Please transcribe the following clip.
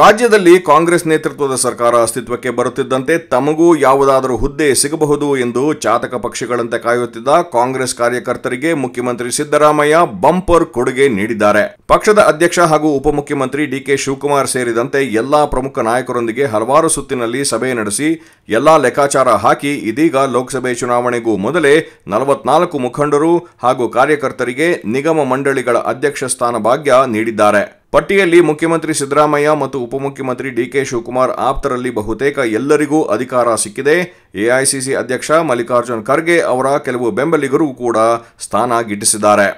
ರಾಜ್ಯದಲ್ಲಿ ಕಾಂಗ್ರೆಸ್ ನೇತೃತ್ವದ ಸರ್ಕಾರ ಅಸ್ತಿತ್ವಕ್ಕೆ ಬರುತ್ತಿದ್ದಂತೆ ತಮಗೂ ಯಾವುದಾದರೂ ಹುದ್ದೆ ಸಿಗಬಹುದು ಎಂದು ಚಾತಕ ಪಕ್ಷಗಳಂತೆ ಕಾಯುತ್ತಿದ್ದ ಕಾಂಗ್ರೆಸ್ ಕಾರ್ಯಕರ್ತರಿಗೆ ಮುಖ್ಯಮಂತ್ರಿ ಸಿದ್ದರಾಮಯ್ಯ ಬಂಪರ್ ಕೊಡುಗೆ ನೀಡಿದ್ದಾರೆ ಪಕ್ಷದ ಅಧ್ಯಕ್ಷ ಹಾಗೂ ಉಪಮುಖ್ಯಮಂತ್ರಿ ಡಿಕೆ ಶಿವಕುಮಾರ್ ಸೇರಿದಂತೆ ಎಲ್ಲಾ ಪ್ರಮುಖ ನಾಯಕರೊಂದಿಗೆ ಹಲವಾರು ಸುತ್ತಿನಲ್ಲಿ ಸಭೆ ನಡೆಸಿ ಎಲ್ಲಾ ಲೆಕ್ಕಾಚಾರ ಹಾಕಿ ಇದೀಗ ಲೋಕಸಭೆ ಚುನಾವಣೆಗೂ ಮೊದಲೇ ನಲವತ್ನಾಲ್ಕು ಮುಖಂಡರು ಹಾಗೂ ಕಾರ್ಯಕರ್ತರಿಗೆ ನಿಗಮ ಮಂಡಳಿಗಳ ಅಧ್ಯಕ್ಷ ಸ್ಥಾನ ಭಾಗ್ಯ ನೀಡಿದ್ದಾರೆ ಪಟ್ಟಿಯಲ್ಲಿ ಮುಖ್ಯಮಂತ್ರಿ ಸಿದ್ದರಾಮಯ್ಯ ಮತ್ತು ಉಪಮುಖ್ಯಮಂತ್ರಿ ಡಿಕೆ ಶಿವಕುಮಾರ್ ಆಪ್ತರಲ್ಲಿ ಬಹುತೇಕ ಎಲ್ಲರಿಗೂ ಅಧಿಕಾರ ಸಿಕ್ಕಿದೆ ಎಐಸಿಸಿ ಅಧ್ಯಕ್ಷ ಮಲ್ಲಿಕಾರ್ಜುನ್ ಖರ್ಗೆ ಅವರ ಕೆಲವು ಬೆಂಬಲಿಗರು ಕೂಡ ಸ್ಥಾನ ಗಿಟ್ಟಿಸಿದ್ದಾರೆ